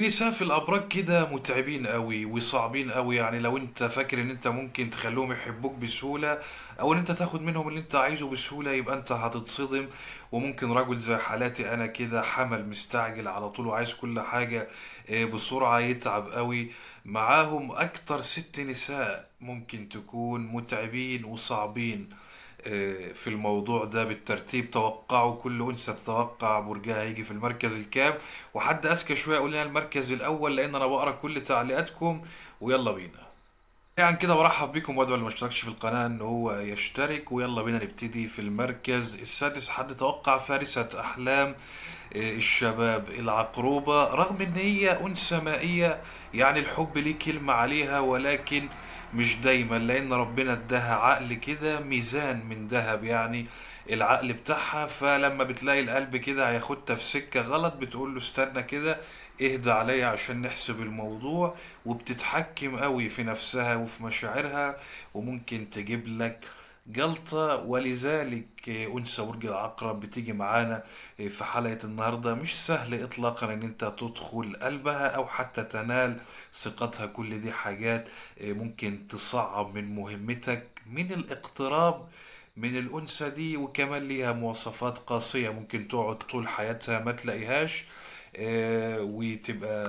نساء في الابراج كده متعبين قوي وصعبين قوي يعني لو انت فاكر ان انت ممكن تخليهم يحبوك بسهوله او ان انت تاخد منهم اللي انت عايزه بسهوله يبقى انت هتتصدم وممكن رجل زي حالاتي انا كده حمل مستعجل على طول وعايز كل حاجه آه، بسرعه يتعب قوي معاهم اكتر ست نساء ممكن تكون متعبين وصعبين آه، في الموضوع ده بالترتيب توقعوا كل انثى تتوقع برجها هيجي في المركز الكام وحد اذكى شويه يقول لنا المركز الاول لان انا بقرا كل تعليقاتكم ويلا بينا يعني كده برحب بيكم وادعو اللي ما اشتركش في القناه ان هو يشترك ويلا بينا نبتدي في المركز السادس حد توقع فارسه احلام آه، الشباب العقروبه رغم ان هي انثى مائيه يعني الحب ليه كلمه عليها ولكن مش دايما لان ربنا اداها عقل كده ميزان من ذهب يعني العقل بتاعها فلما بتلاقي القلب كده هياخدها في سكه غلط بتقول له استنى كده اهدى عليا عشان نحسب الموضوع وبتتحكم قوي في نفسها وفي مشاعرها وممكن تجيب لك جلطة ولذلك آه، أنثى برج العقرب بتيجي معانا آه، في حلقة النهاردة مش سهل إطلاقا إن أنت تدخل قلبها أو حتى تنال ثقتها كل دي حاجات آه، ممكن تصعب من مهمتك من الاقتراب من الأنثى دي وكمان ليها مواصفات قاسية ممكن تقعد طول حياتها ما تلاقيهاش وتبقى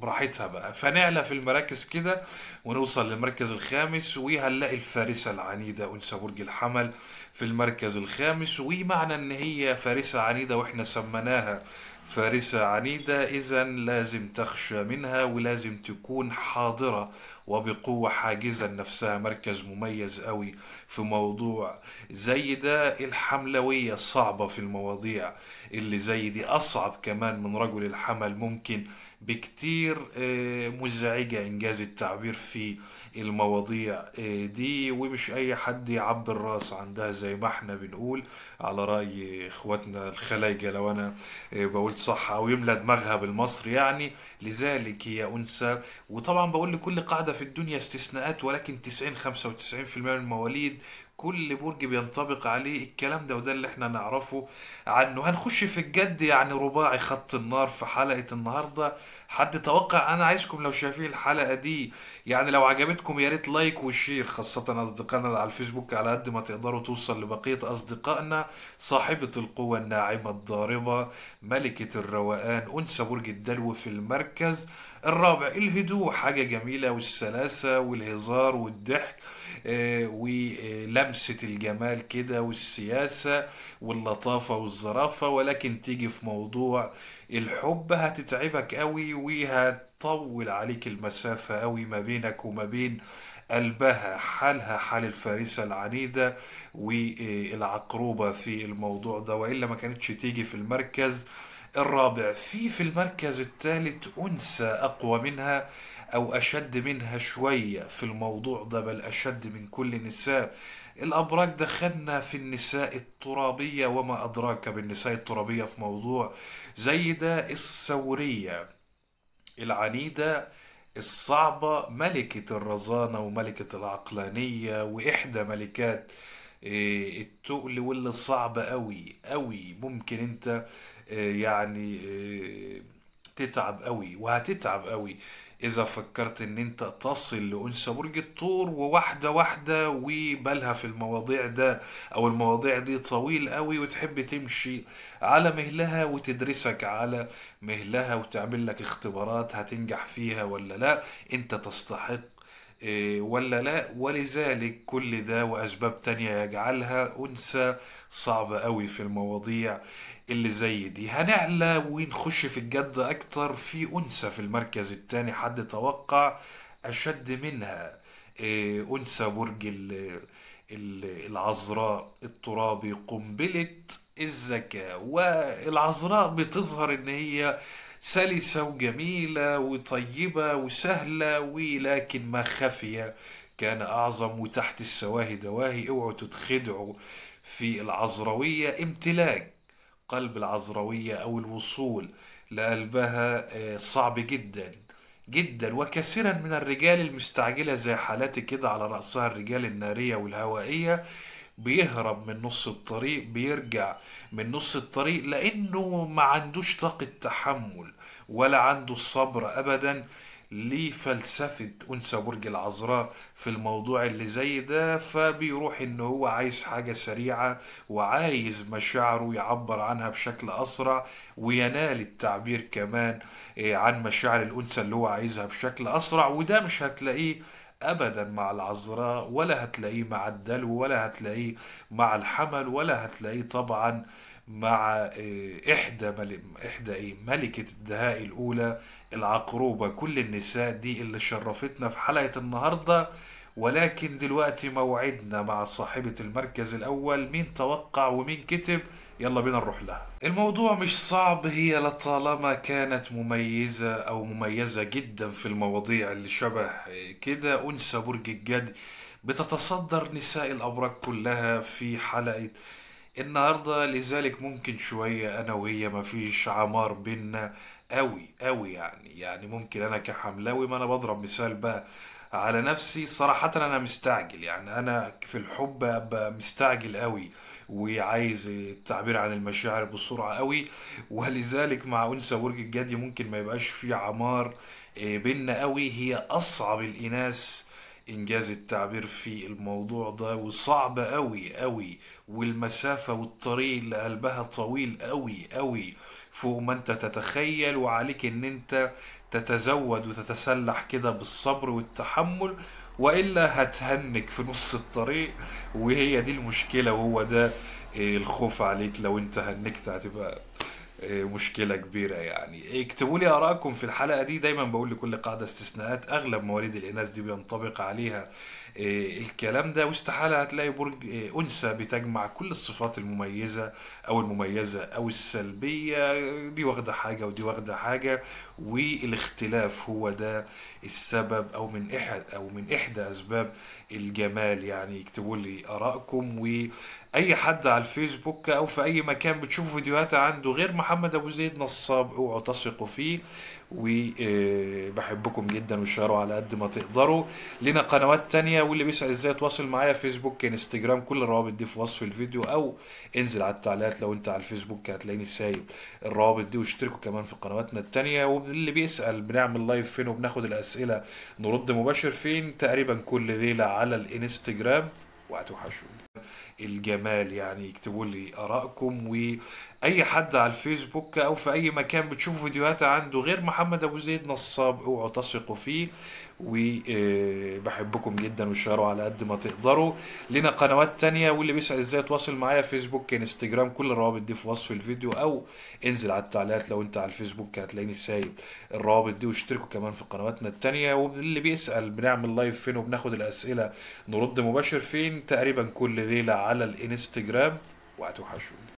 براحتها بقى فنعلى في المراكز كده ونوصل للمركز الخامس وهنلاقي الفارسة العنيدة أنثى برج الحمل في المركز الخامس ومعنى إن هي فارسة عنيدة وإحنا سميناها فارسة عنيدة إذا لازم تخشى منها ولازم تكون حاضرة وبقوة حاجزة نفسها مركز مميز قوي في موضوع زي ده الحملوية صعبة في المواضيع اللي زي دي أصعب كمان من رجل الحمل ممكن بكتير آه، مزعجة إنجاز التعبير في المواضيع آه، دي ومش أي حد يعبر راس عندها زي ما احنا بنقول على رأي إخواتنا الخلايجة لو أنا آه، بقول صح أو يملى دماغها بالمصري يعني لذلك هي أنثى وطبعا بقول لكل قاعدة في الدنيا استثناءات ولكن 90 95% من المواليد كل برج بينطبق عليه الكلام ده وده اللي احنا نعرفه عنه هنخش في الجد يعني رباعي خط النار في حلقة النهاردة حد توقع انا عايزكم لو شايفين الحلقة دي يعني لو عجبتكم يا ريت لايك وشير خاصة اصدقائنا على الفيسبوك على قد ما تقدروا توصل لبقية اصدقائنا صاحبة القوة الناعمة الضاربة ملكة الروقان انثى برج الدلو في المركز الرابع الهدوء حاجة جميلة والسلاسة والهزار والضحك آه، ولمسة الجمال كده والسياسة واللطافة والظرافة ولكن تيجي في موضوع الحب هتتعبك قوي وهتطول عليك المسافة قوي ما بينك وما بين قلبها حالها حال الفارسة العنيدة والعقروبة في الموضوع ده وإلا ما كانتش تيجي في المركز الرابع في في المركز الثالث أنثى أقوى منها أو أشد منها شوية في الموضوع ده بل أشد من كل نساء الأبراج دخلنا في النساء الترابية وما أدراك بالنساء الترابية في موضوع زي ده الثورية العنيدة الصعبة ملكة الرزانة وملكة العقلانية وإحدى ملكات إيه، التقل واللي صعب قوي قوي ممكن انت إيه، يعني إيه، تتعب قوي وهتتعب قوي اذا فكرت ان انت تصل لانثى برج الطور وواحده واحده وبالها في المواضيع ده او المواضيع دي طويل قوي وتحب تمشي على مهلها وتدرسك على مهلها وتعمل لك اختبارات هتنجح فيها ولا لا انت تستحق إيه، ولا لا ولذلك كل ده وأسباب تانية يجعلها أنثى صعبة قوي في المواضيع اللي زي دي هنعلى ونخش في الجد أكتر في أنثى في المركز التاني حد توقع أشد منها إيه، أنثى برج العذراء الترابي قنبلة الذكاء والعذراء بتظهر ان هي سلسة وجميلة وطيبة وسهلة ولكن ما خفية كان أعظم وتحت السواهي دواهي اوعوا تتخدعوا في العذراوية امتلاك قلب العذراوية أو الوصول لقلبها آه، صعب جدا جدا وكثيرا من الرجال المستعجلة زي حالاتي كده على رأسها الرجال النارية والهوائية بيهرب من نص الطريق بيرجع من نص الطريق لانه ما عندوش طاقة تحمل ولا عنده الصبر ابدا لفلسفة أنثى برج العذراء في الموضوع اللي زي ده فبيروح إن هو عايز حاجة سريعة وعايز مشاعره يعبر عنها بشكل أسرع وينال التعبير كمان آه، عن مشاعر الأنثى اللي هو عايزها بشكل أسرع وده مش هتلاقيه ابدا مع العذراء ولا هتلاقيه مع الدلو ولا هتلاقيه مع الحمل ولا هتلاقيه طبعا مع آه، احدى احدى ايه ملكه الدهاء الاولى العقروبه كل النساء دي اللي شرفتنا في حلقه النهارده ولكن دلوقتي موعدنا مع صاحبة المركز الأول مين توقع ومين كتب يلا بينا نروح لها الموضوع مش صعب هي لطالما كانت مميزة أو مميزة جدا في المواضيع اللي شبه كده أنثى برج الجدي بتتصدر نساء الأبراج كلها في حلقة النهاردة لذلك ممكن شوية أنا وهي مفيش عمار بينا قوي قوي يعني يعني ممكن أنا كحملاوي ما أنا بضرب مثال بقى على نفسي صراحة أنا مستعجل يعني أنا في الحب أبقى مستعجل قوي وعايز التعبير عن المشاعر بسرعة قوي ولذلك مع أنثى برج الجدي ممكن ما يبقاش في عمار آه، بينا قوي هي أصعب الإناث انجاز التعبير في الموضوع ده وصعب قوي قوي والمسافه والطريق اللي قلبها طويل قوي قوي فوق ما انت تتخيل وعليك ان انت تتزود وتتسلح كده بالصبر والتحمل والا هتهنك في نص الطريق وهي دي المشكله وهو ده آه، الخوف عليك لو انت هنكت هتبقى آه، مشكلة كبيرة يعني اكتبوا لي آراءكم في الحلقة دي دايما بقول لكل قاعدة استثناءات أغلب مواليد الإناث دي بينطبق عليها آه، الكلام ده واستحالة هتلاقي برج آه، أنثى بتجمع كل الصفات المميزة أو المميزة أو السلبية دي واخدة حاجة ودي واخدة حاجة والاختلاف هو ده السبب أو من إحدى أو من إحدى أسباب الجمال يعني اكتبوا لي آرائكم و اي حد على الفيسبوك او في اي مكان بتشوف فيديوهات عنده غير محمد ابو زيد نصاب اوعوا تثقوا فيه وبحبكم جدا وشاروا على قد ما تقدروا لنا قنوات تانية واللي بيسأل ازاي يتواصل معايا فيسبوك انستجرام كل الروابط دي في وصف الفيديو او انزل على التعليقات لو انت على الفيسبوك هتلاقيني سايب الروابط دي واشتركوا كمان في قنواتنا التانية واللي بيسأل بنعمل لايف فين وبناخد الاسئلة نرد مباشر فين تقريبا كل ليلة على الانستجرام وهتوحشوني الجمال يعني اكتبوا لي ارائكم واي حد على الفيسبوك او في اي مكان بتشوفوا فيديوهات عنده غير محمد ابو زيد نصاب اوعوا تثقوا فيه وبحبكم جدا وشاروا على قد ما تقدروا لنا قنوات تانية واللي بيسأل ازاي يتواصل معايا فيسبوك انستجرام كل الروابط دي في وصف الفيديو او انزل على التعليقات لو انت على الفيسبوك هتلاقيني سايب الروابط دي واشتركوا كمان في قنواتنا التانية واللي بيسأل بنعمل لايف فين وبناخد الاسئلة نرد مباشر فين تقريبا كل ليلة على الانستجرام وهتوحشوني